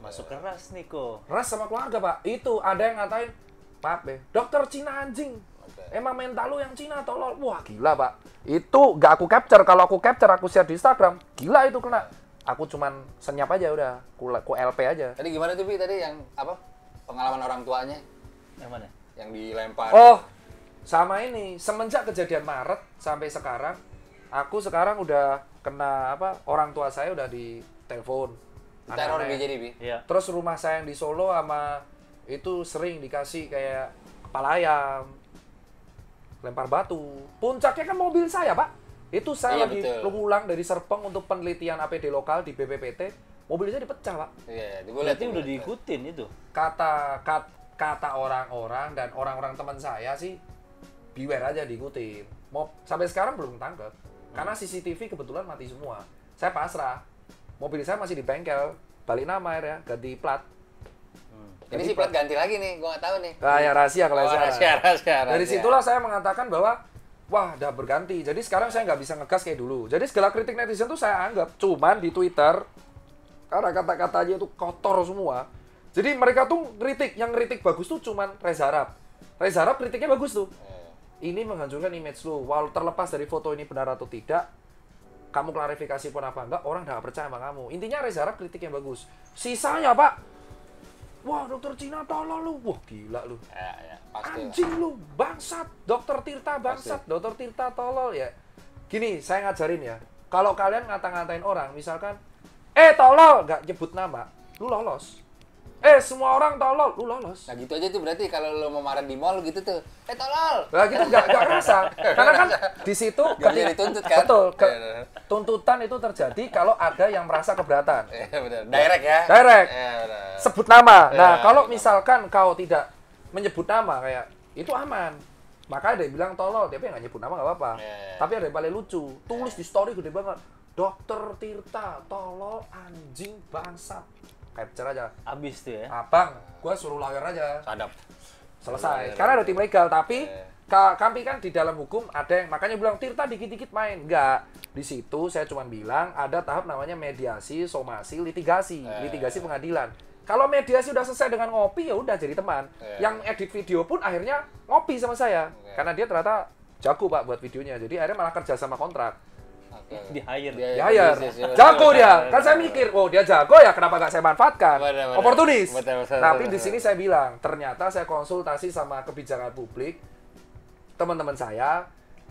Masuk ke ras Niko. Ras sama keluarga pak. Itu ada yang ngatain Pak deh, dokter Cina anjing. Okay. Emang mental lu yang Cina tolol. Wah gila pak. Itu gak aku capture. Kalau aku capture aku share di Instagram. Gila itu kena. Aku cuman senyap aja udah. Ku, ku LP aja. Tadi gimana tuh Bi? Tadi yang apa? Pengalaman orang tuanya? Yang mana? Yang dilempar. Oh sama ini. Semenjak kejadian Maret sampai sekarang aku sekarang udah kena apa orang tua saya udah di telepon teror bi jadi bi iya. terus rumah saya yang di Solo sama itu sering dikasih kayak kepala ayam lempar batu puncaknya kan mobil saya pak itu saya iya, lagi betul. pulang dari Serpong untuk penelitian APD lokal di BPPT mobil saya dipecah pak iya, iya berarti udah diikutin itu kata kat, kata orang-orang dan orang-orang teman saya sih beware aja diikutin mau sampai sekarang belum tangkap karena CCTV kebetulan mati semua. Saya pasrah. Mobil saya masih di bengkel, balik nama ya, ganti plat. Hmm. ini si plat ganti lagi nih, gua nggak tahu nih. Kayak ah, rahasia kalau oh, saya. Rahasia, rahasia, rahasia. Dari situlah saya mengatakan bahwa wah udah berganti. Jadi sekarang saya nggak bisa ngegas kayak dulu. Jadi segala kritik netizen tuh saya anggap cuman di Twitter karena kata-katanya itu kotor semua. Jadi mereka tuh kritik, yang kritik bagus tuh cuman Reza Arab. Reza Arab kritiknya bagus tuh. Oh ini menghancurkan image lu walau terlepas dari foto ini benar atau tidak kamu klarifikasi pun apa enggak orang nggak percaya sama kamu intinya Reza Arab kritik yang bagus sisanya pak wah dokter Cina tolol lu wah gila lu ya, ya, pasti anjing lah. lu bangsat dokter Tirta bangsat pasti. dokter Tirta tolol ya gini saya ngajarin ya kalau kalian ngata-ngatain orang misalkan eh tolol nggak nyebut nama lu lolos eh semua orang tolol lu lolos nah gitu aja tuh berarti kalau lu mau marah di mall gitu tuh eh tolol nah gitu gak, gak kerasa. karena kan di situ gak jadi dituntut kan betul ke, iya, iya, iya. tuntutan itu terjadi kalau ada yang merasa keberatan Iya benar. direct ya direct sebut nama nah kalau misalkan kau tidak menyebut nama kayak itu aman maka ada yang bilang tolol tapi nggak nyebut nama nggak apa-apa yeah. tapi ada yang paling lucu tulis yeah. di story gede banget dokter Tirta tolol anjing bangsat capture aja abis tuh ya abang ah, gue suruh lawyer aja sadap selesai lawyer. karena ada tim legal tapi yeah. kami kan di dalam hukum ada yang makanya bilang Tirta dikit-dikit main enggak di situ saya cuma bilang ada tahap namanya mediasi somasi litigasi iya. litigasi pengadilan kalau mediasi udah selesai dengan ngopi ya udah jadi teman iya. yang edit video pun akhirnya ngopi sama saya iya. karena dia ternyata jago pak buat videonya jadi akhirnya malah kerja sama kontrak di hire di hire jago dia kan saya mikir oh, dia jago ya kenapa nggak saya manfaatkan oportunis tapi di sini saya bilang ternyata saya konsultasi sama kebijakan publik teman-teman saya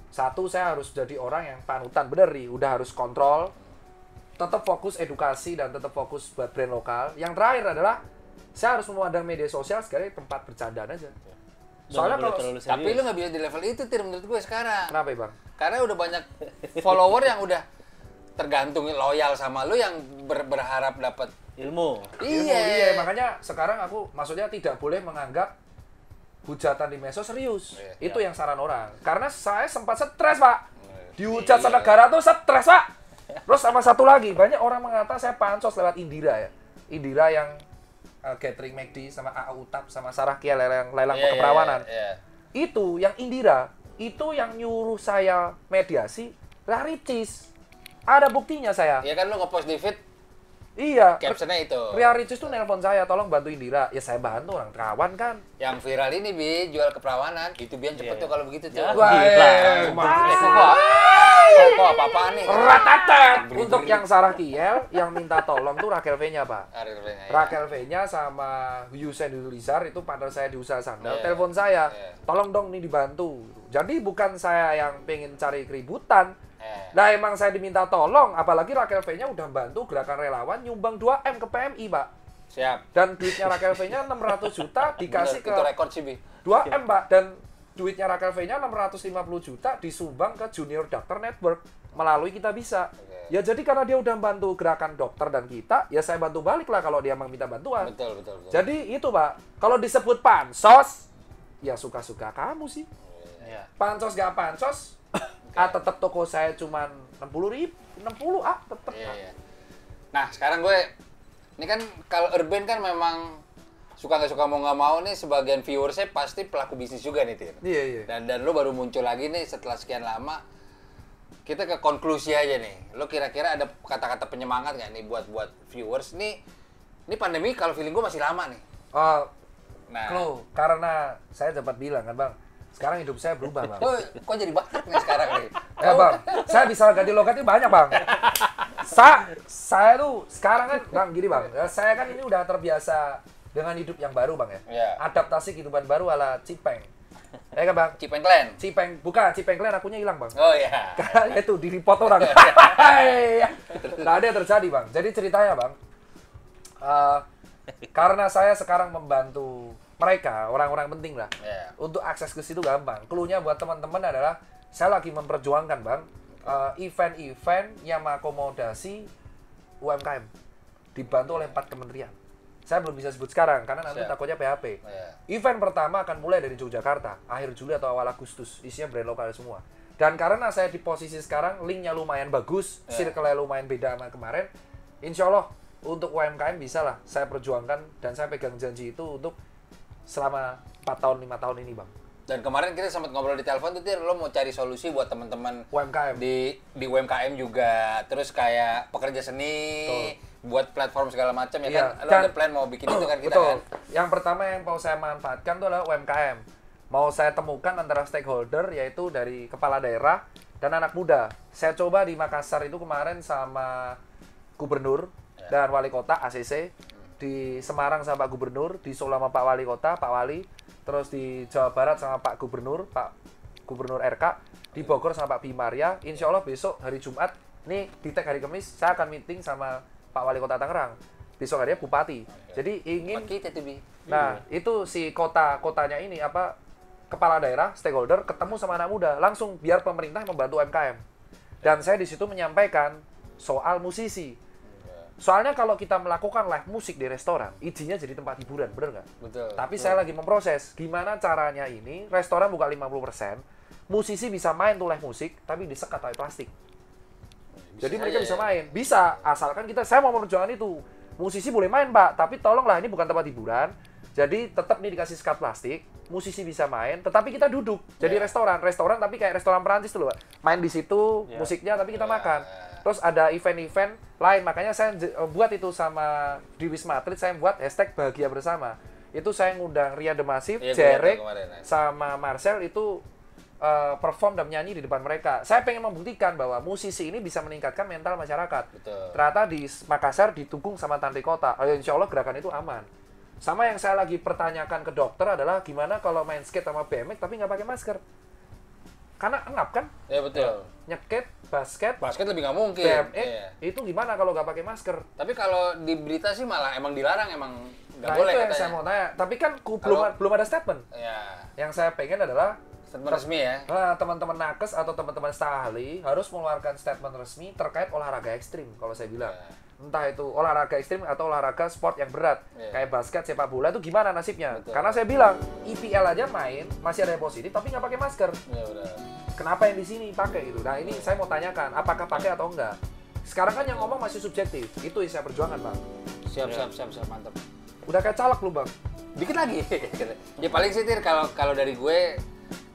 satu saya harus jadi orang yang panutan bener nih udah harus kontrol tetap fokus edukasi dan tetap fokus buat brand lokal yang terakhir adalah saya harus memandang media sosial sekali tempat bercandaan aja soalnya kalau tapi lu nggak bisa di level itu tir menurut gue sekarang kenapa bang karena udah banyak follower yang udah tergantung loyal sama lu yang ber berharap dapat ilmu. Iya. iya makanya sekarang aku maksudnya tidak boleh menganggap hujatan di meso serius iya, itu yang saran orang karena saya sempat stres pak iya. dihujat iya. negara tuh stres pak terus sama satu lagi banyak orang mengatakan saya pansos lewat Indira ya Indira yang uh, catering McD sama AA Utap sama Sarah Kia lelang lelang yeah, keperawanan. Iya, yeah, yeah. Itu yang Indira, itu yang nyuruh saya mediasi laritis Ada buktinya saya. Iya kan lu ngepost di feed Iya. Captionnya itu. Ria Ricis tuh nelpon saya, tolong bantuin Dira. Ya saya bantu orang perawan kan. Yang viral ini bi jual keperawanan. Itu biar cepet iya. tuh kalau begitu tuh. Ya, Wah, iya. apa apa nih? Ratata. Untuk yang Sarah Kiel, yang minta tolong tuh Rachel V-nya pak. Ah, Rakel V-nya iya. sama Yusen Yulizar itu partner saya di usaha sandal. Iya. Telepon saya, tolong dong nih dibantu. Jadi bukan saya yang pengen cari keributan, nah emang saya diminta tolong, apalagi Rakel V-nya udah bantu gerakan relawan nyumbang 2M ke PMI, Pak. Siap. Dan duitnya Rakel V-nya 600 juta dikasih ke itu rekor sih, 2M, Pak. Dan duitnya Rakel V-nya 650 juta disumbang ke Junior Doctor Network melalui kita bisa. Ya jadi karena dia udah bantu gerakan dokter dan kita, ya saya bantu balik lah kalau dia emang minta bantuan. Betul, betul, betul. Jadi itu, Pak. Kalau disebut pansos, ya suka-suka kamu sih. Iya. Iya. Pansos gak pansos, ah tetap toko saya cuma enam puluh ribu 60 ah tetap iya, ah. iya. nah sekarang gue ini kan kalau urban kan memang suka nggak suka mau nggak mau nih sebagian viewersnya pasti pelaku bisnis juga nih Tir. Iya iya. Dan dan lo baru muncul lagi nih setelah sekian lama. Kita ke konklusi aja nih. Lo kira-kira ada kata-kata penyemangat nggak nih buat buat viewers nih? Ini pandemi kalau feeling gue masih lama nih. Uh, nah. Klo, karena saya dapat bilang kan bang, sekarang hidup saya berubah, Bang. Oh, kok jadi banget nih sekarang nih? Eh, Bang, saya bisa ganti logatnya banyak, Bang. Sa, saya tuh sekarang kan, Bang, gini, Bang. Eh, saya kan ini udah terbiasa dengan hidup yang baru, Bang ya. Yeah. Adaptasi kehidupan baru ala Cipeng. Ya kan bang? Cipeng Clan. Cipeng bukan Cipeng Clan akunya hilang bang. Oh iya. Karena itu di report orang. Iya. Iya. nah ada yang terjadi bang. Jadi ceritanya bang, uh, karena saya sekarang membantu mereka orang-orang penting lah yeah. untuk akses ke situ gampang. Keluhnya buat teman-teman adalah saya lagi memperjuangkan bang eh, event-event uh, yang mengakomodasi UMKM dibantu oleh empat kementerian. Saya belum bisa sebut sekarang karena nanti Siap. takutnya PHP. Yeah. Iya. Event pertama akan mulai dari Yogyakarta akhir Juli atau awal Agustus isinya brand lokal semua. Dan karena saya di posisi sekarang linknya lumayan bagus, yeah. circle lumayan beda sama kemarin, insya Allah untuk UMKM bisa lah saya perjuangkan dan saya pegang janji itu untuk selama 4 tahun, lima tahun ini Bang. Dan kemarin kita sempat ngobrol di telepon tuh, dia lo mau cari solusi buat teman-teman UMKM di di UMKM juga. Terus kayak pekerja seni, Betul. buat platform segala macam ya iya, kan? Lo ada kan- plan mau bikin itu kan kita kan? Yang pertama yang mau saya manfaatkan tuh adalah UMKM. Mau saya temukan antara stakeholder yaitu dari kepala daerah dan anak muda. Saya coba di Makassar itu kemarin sama gubernur iya. dan wali kota ACC di Semarang sama Pak Gubernur, di Solo sama Pak Wali Kota, Pak Wali, terus di Jawa Barat sama Pak Gubernur, Pak Gubernur RK, di Bogor sama Pak Bimaria. Insya Allah besok hari Jumat, nih di tag hari Kamis, saya akan meeting sama Pak Wali Kota Tangerang. Besok hari Bupati. Jadi ingin Nah, itu si kota-kotanya ini apa kepala daerah, stakeholder ketemu sama anak muda, langsung biar pemerintah membantu UMKM. Dan saya di situ menyampaikan soal musisi Soalnya kalau kita melakukan live musik di restoran, izinnya jadi tempat hiburan, bener nggak? Betul. Tapi betul. saya lagi memproses, gimana caranya ini, restoran buka 50%, musisi bisa main tuh live musik, tapi disekat oleh plastik. Bisa jadi mereka ya. bisa main. Bisa, asalkan kita, saya mau memperjuangkan itu. Musisi boleh main, Pak, tapi tolonglah ini bukan tempat hiburan. Jadi tetap nih dikasih sekat plastik, musisi bisa main, tetapi kita duduk. Jadi yeah. restoran, restoran tapi kayak restoran Perancis tuh loh, Pak. Main di situ, yeah. musiknya tapi kita yeah. makan terus ada event-event lain makanya saya eh, buat itu sama di Wisma Atlet saya buat hashtag bahagia bersama itu saya ngundang Ria Demasif, ya, Jerek sama Marcel itu uh, perform dan nyanyi di depan mereka. Saya pengen membuktikan bahwa musisi ini bisa meningkatkan mental masyarakat. Betul. Ternyata di Makassar ditunggung sama Tante Kota. Oh, insya Allah gerakan itu aman. Sama yang saya lagi pertanyakan ke dokter adalah gimana kalau main skate sama BMX tapi nggak pakai masker karena engap kan ya betul nyeket basket basket lebih nggak mungkin BMX iya. itu gimana kalau nggak pakai masker tapi kalau di berita sih malah emang dilarang emang nggak nah, boleh itu yang katanya. saya mau tanya tapi kan ku belum belum ada statement Yeah. yang saya pengen adalah statement resmi ya nah, teman-teman nakes atau teman-teman stahli harus mengeluarkan statement resmi terkait olahraga ekstrim kalau saya bilang Yeah entah itu olahraga ekstrim atau olahraga sport yang berat yeah. kayak basket sepak bola itu gimana nasibnya Betul. karena saya bilang IPL e aja main masih ada yang positif tapi nggak pakai masker yeah, iya, kenapa yang di sini pakai gitu nah ini saya mau tanyakan apakah pakai atau enggak sekarang kan yang ngomong masih subjektif itu yang saya perjuangan bang siap iya. siap siap siap mantap udah kayak caleg lu bang dikit lagi ya paling sih kalau kalau dari gue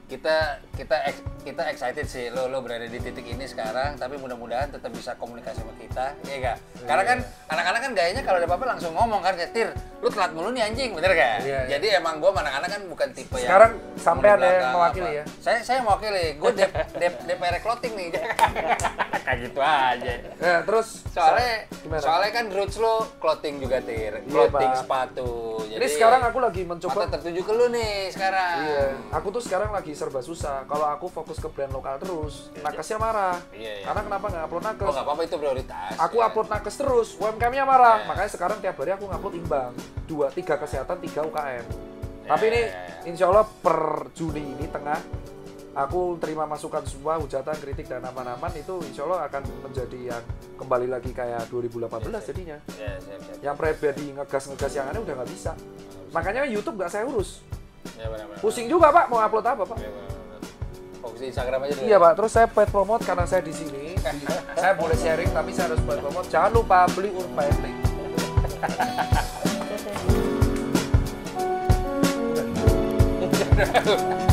kita kita kita excited sih lo lo berada di titik ini sekarang tapi mudah-mudahan tetap bisa komunikasi sama kita ya gak? Yeah. karena kan iya. anak-anak kan gayanya kalau ada apa-apa langsung ngomong kan Tir lu telat mulu nih anjing bener gak? Yeah, iya. jadi emang gue anak-anak kan bukan tipe yang sekarang sampai ada yang mewakili apa. ya saya saya mewakili gua dep, dep, DPR clothing nih kayak gitu aja yeah, terus soalnya so, soalnya kan roots lo clothing juga Tir iya, clothing yeah, sepatu jadi ini sekarang aku lagi mencoba mata tertuju ke lu nih sekarang iya. aku tuh sekarang lagi serba susah Nah, kalau aku fokus ke brand lokal terus, ya, nakesnya marah. Iya, iya. Karena kenapa nggak upload nakes? Oh, nggak apa-apa itu prioritas. Aku ya. upload nakes terus, UMKM-nya marah. Ya. Makanya sekarang tiap hari aku ngupload imbang. Dua, tiga kesehatan, tiga UKM. Ya, Tapi iya, ini, iya, iya. insya Allah per Juni ini tengah, aku terima masukan semua hujatan, kritik dan aman-aman itu insya Allah akan menjadi yang kembali lagi kayak 2018 ya, jadinya. Ya, siap, siap. Yang pribadi ngegas-ngegas yang aneh udah nggak bisa. Makanya YouTube nggak saya urus. Ya, benar, benar, Pusing juga pak mau upload apa pak? Ya, benar. Fokus Instagram aja dulu. Iya ya. Pak, terus saya buat promote karena saya di sini. saya boleh sharing tapi saya harus buat promote. Jangan lupa beli Urban Link. Ha